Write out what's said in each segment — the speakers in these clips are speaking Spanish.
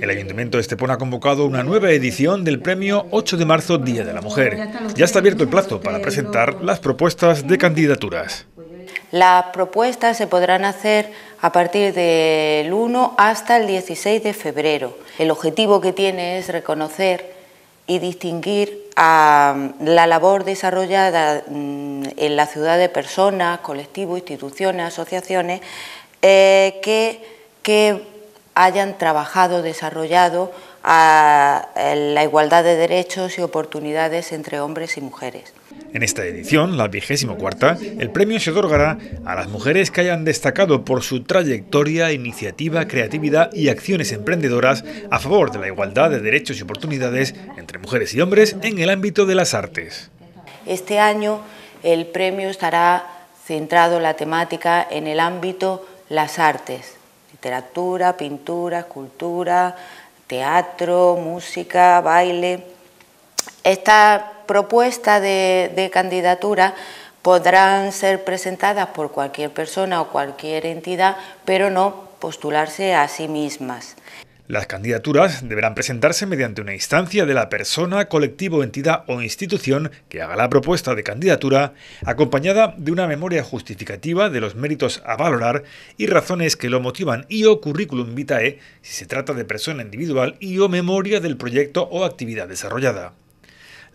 El Ayuntamiento de Estepona ha convocado una nueva edición del premio 8 de marzo Día de la Mujer. Ya está abierto el plazo para presentar las propuestas de candidaturas. Las propuestas se podrán hacer a partir del 1 hasta el 16 de febrero. El objetivo que tiene es reconocer y distinguir a mm, la labor desarrollada mm, en la ciudad de personas, colectivos, instituciones, asociaciones, eh, que, que hayan trabajado, desarrollado eh, la igualdad de derechos y oportunidades entre hombres y mujeres. En esta edición, la vigésimo cuarta, el premio se otorgará a las mujeres que hayan destacado por su trayectoria, iniciativa, creatividad y acciones emprendedoras a favor de la igualdad de derechos y oportunidades entre mujeres y hombres en el ámbito de las artes. Este año el premio estará centrado la temática en el ámbito las artes, literatura, pintura, escultura, teatro, música, baile. Esta propuesta de, de candidatura podrán ser presentadas por cualquier persona o cualquier entidad, pero no postularse a sí mismas. Las candidaturas deberán presentarse mediante una instancia de la persona, colectivo, entidad o institución que haga la propuesta de candidatura, acompañada de una memoria justificativa de los méritos a valorar y razones que lo motivan y o currículum vitae si se trata de persona individual y o memoria del proyecto o actividad desarrollada.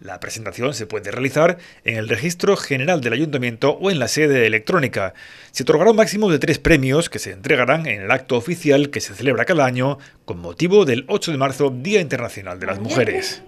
La presentación se puede realizar en el Registro General del Ayuntamiento o en la sede electrónica. Se otorgará un máximo de tres premios que se entregarán en el acto oficial que se celebra cada año con motivo del 8 de marzo, Día Internacional de las Mujeres.